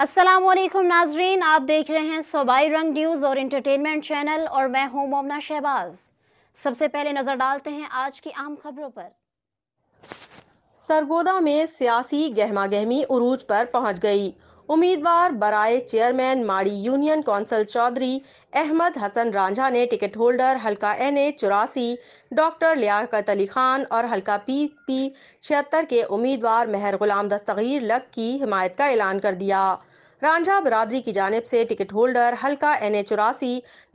असलम नाजरीन आप देख रहे हैं सोबाई रंग न्यूज़ और इंटरटेनमेंट चैनल और मैं हूं मोमना शहबाज सबसे पहले नज़र डालते हैं आज की आम खबरों पर सरगोदा में सियासी गहमा गहमी उरूज पर पहुंच गई उम्मीदवार बराए चेयरमैन माड़ी यूनियन कौंसल चौधरी अहमद हसन रांझा ने टिकट होल्डर हल्का एन ए चौरासी डॉक्टर लियाकत अली खान और हल्का पी पी छिहत्तर के उम्मीदवार मेहर गुलाम दस्तगीर लक की हिमायत का ऐलान कर दिया रांझा बरादरी की जानब से टिकट होल्डर हल्का एन ए चौरासी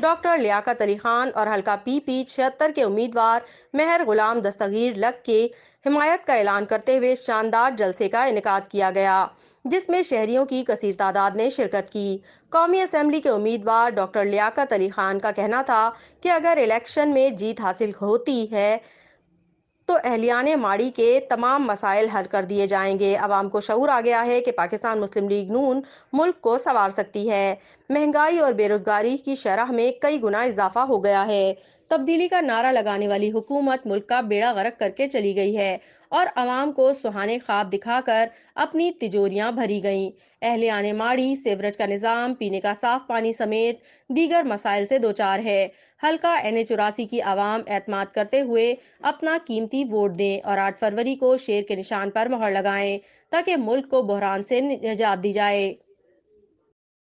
डॉक्टर लियाकत अली खान और हल्का पी पी छिहत्तर के उम्मीदवार मेहर गुलाम दस्तगीर लक के हिमायत का ऐलान करते हुए शानदार जलसे का इनका किया गया जिसमें शहरियों की कसीर तादाद ने शिरकत की कौमी असम्बली के उम्मीदवार डॉक्टर लियाकत अली खान का कहना था कि अगर इलेक्शन में जीत हासिल होती है तो अहलियान माड़ी के तमाम मसाइल हल कर दिए जाएंगे अवाम को शूर आ गया है कि पाकिस्तान मुस्लिम लीग नून मुल्क को संवार सकती है महंगाई और बेरोजगारी की शरह में कई गुना इजाफा हो गया है तब्दीली का नारा लगाने वाली हुकूमत मुल्क का बेड़ा गरक करके चली गई है और आवाम को सुहाने ख्वाब दिखाकर अपनी तिजोरियां भरी गईं अहले आने माड़ी सेवरेज का निज़ाम पीने का साफ पानी समेत दीगर मसाइल से दो चार है हल्का एन ए चौरासी की आवाम एतमाद करते हुए अपना कीमती वोट दें और आठ फरवरी को शेर के निशान पर मोहर लगाएं ताकि मुल्क को बहरान से निजात दी जाए